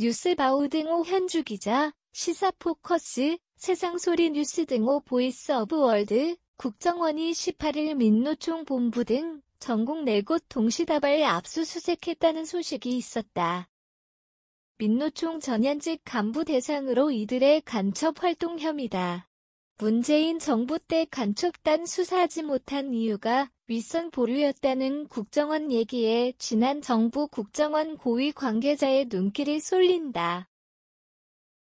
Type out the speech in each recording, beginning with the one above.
뉴스바우 등호 현주 기자, 시사포커스, 세상소리 뉴스 등호 보이스 오브 월드, 국정원이 18일 민노총 본부 등 전국 4곳 동시다발 압수수색했다는 소식이 있었다. 민노총 전현직 간부 대상으로 이들의 간첩 활동 혐의다. 문재인 정부 때 간첩단 수사하지 못한 이유가 윗선 보류였다는 국정원 얘기에 지난 정부 국정원 고위 관계자의 눈길이 쏠린다.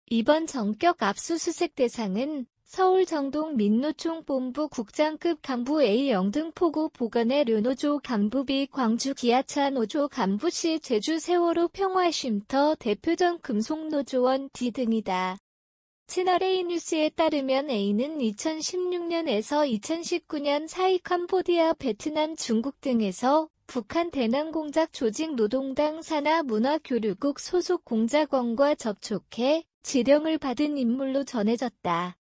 이번 전격 압수수색 대상은 서울 정동 민노총 본부 국장급 간부 A 영등포구 보건의 류노조 간부 B 광주 기아차 노조 간부시 제주 세월호 평화쉼터 대표전 금속노조원 D 등이다. 채널A 뉴스에 따르면 A는 2016년에서 2019년 사이 캄보디아, 베트남, 중국 등에서 북한 대남공작 조직 노동당 산하 문화교류국 소속 공작원과 접촉해 지령을 받은 인물로 전해졌다.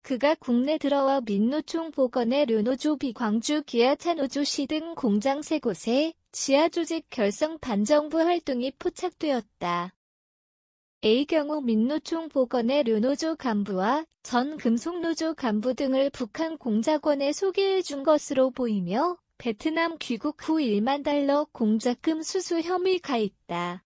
그가 국내 들어와 민노총 보건의 르노조비 광주 기아 차노조시 등 공장 세 곳에 지하조직 결성 반정부 활동이 포착되었다. A경우 민노총 보건의 르노조 간부와 전 금속노조 간부 등을 북한 공작원에 소개해 준 것으로 보이며 베트남 귀국 후 1만 달러 공작금 수수 혐의가 있다.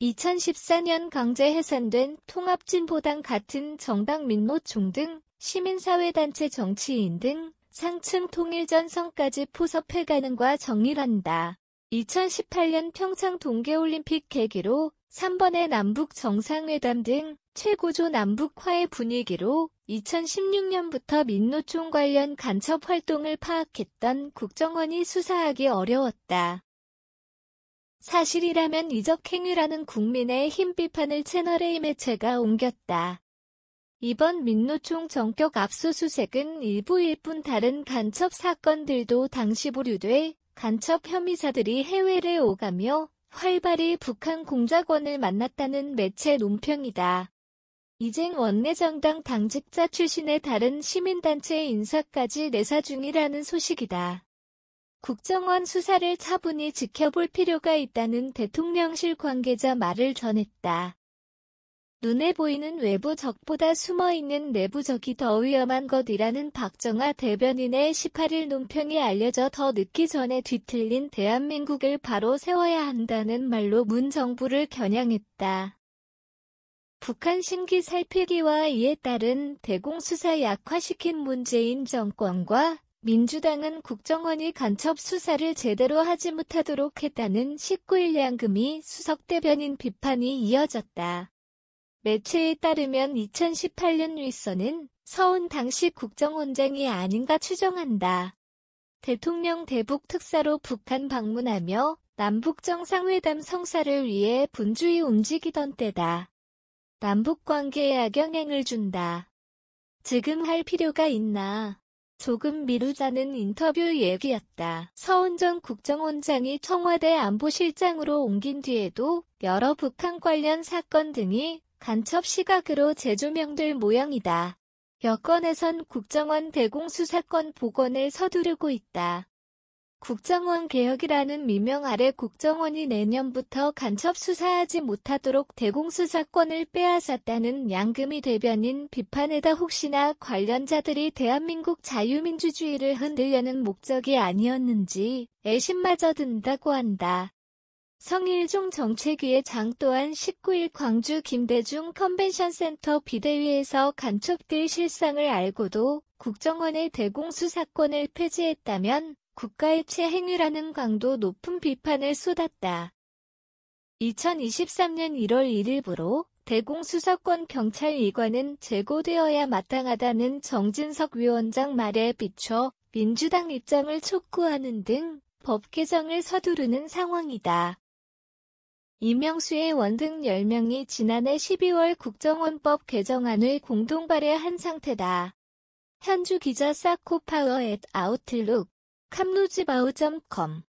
2014년 강제 해산된 통합진보당 같은 정당 민노총 등 시민사회단체 정치인 등 상층 통일전선까지 포섭해가는과 정리한다 2018년 평창 동계올림픽 계기로 3번의 남북 정상회담 등 최고조 남북화의 분위기로 2016년부터 민노총 관련 간첩 활동을 파악했던 국정원이 수사하기 어려웠다. 사실이라면 이적 행위라는 국민의 힘 비판을 채널A 매체가 옮겼다. 이번 민노총 전격 압수수색은 일부일 뿐 다른 간첩 사건들도 당시 보류돼 간첩 혐의자들이 해외를 오가며 활발히 북한 공작원을 만났다는 매체 논평이다. 이젠 원내정당 당직자 출신의 다른 시민단체의 인사까지 내사 중이라는 소식이다. 국정원 수사를 차분히 지켜볼 필요가 있다는 대통령실 관계자 말을 전했다. 눈에 보이는 외부적보다 숨어있는 내부적이 더 위험한 것이라는 박정아 대변인의 18일 논평이 알려져 더 늦기 전에 뒤틀린 대한민국을 바로 세워야 한다는 말로 문 정부를 겨냥했다. 북한 신기 살피기와 이에 따른 대공수사 약화시킨 문재인 정권과 민주당은 국정원이 간첩 수사를 제대로 하지 못하도록 했다는 19일 양금이 수석대변인 비판이 이어졌다. 매체에 따르면 2018년 윌선은 서운 당시 국정원장이 아닌가 추정한다. 대통령 대북 특사로 북한 방문하며 남북 정상회담 성사를 위해 분주히 움직이던 때다. 남북 관계에 악영향을 준다. 지금 할 필요가 있나? 조금 미루자는 인터뷰 얘기였다. 서훈 전 국정원장이 청와대 안보실장으로 옮긴 뒤에도 여러 북한 관련 사건 등이 간첩 시각으로 재조명될 모양이다. 여권에선 국정원 대공수 사건 복원을 서두르고 있다. 국정원 개혁이라는 미명 아래 국정원이 내년부터 간첩 수사하지 못하도록 대공수 사건을 빼앗았다는 양금이 대변인 비판에다 혹시나 관련자들이 대한민국 자유민주주의를 흔들려는 목적이 아니었는지 애심마저 든다고 한다. 성일종 정책위의 장 또한 19일 광주 김대중 컨벤션센터 비대위에서 간첩들 실상을 알고도 국정원의 대공수사권을 폐지했다면 국가의 최행위라는 강도 높은 비판을 쏟았다. 2023년 1월 1일부로 대공수사권 경찰 이관은 제고되어야 마땅하다는 정진석 위원장 말에 비춰 민주당 입장을 촉구하는 등 법 개정을 서두르는 상황이다. 이명수의 원 등 10명이 지난해 12월 국정원법 개정안을 공동 발의한 상태다. 현주 기자 사코파워 앳 아웃룩 캄루지바우.com